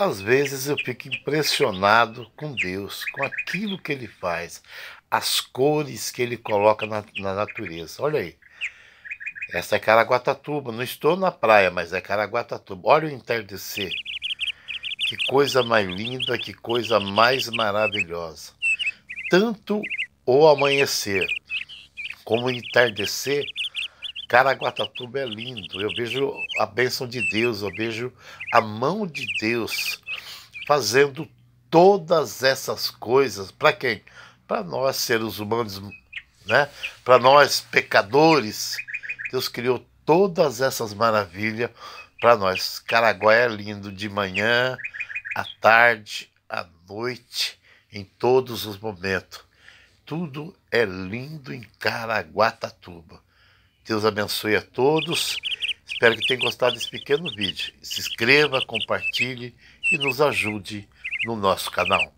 Às vezes eu fico impressionado com Deus, com aquilo que ele faz, as cores que ele coloca na, na natureza. Olha aí. Essa é Caraguatatuba. Não estou na praia, mas é Caraguatatuba. Olha o entardecer. Que coisa mais linda, que coisa mais maravilhosa. Tanto o amanhecer como o entardecer Caraguatatuba é lindo. Eu vejo a bênção de Deus, eu vejo a mão de Deus fazendo todas essas coisas. Para quem? Para nós, seres humanos, né? para nós, pecadores. Deus criou todas essas maravilhas para nós. Caraguá é lindo de manhã, à tarde, à noite, em todos os momentos. Tudo é lindo em Caraguatatuba. Deus abençoe a todos. Espero que tenham gostado desse pequeno vídeo. Se inscreva, compartilhe e nos ajude no nosso canal.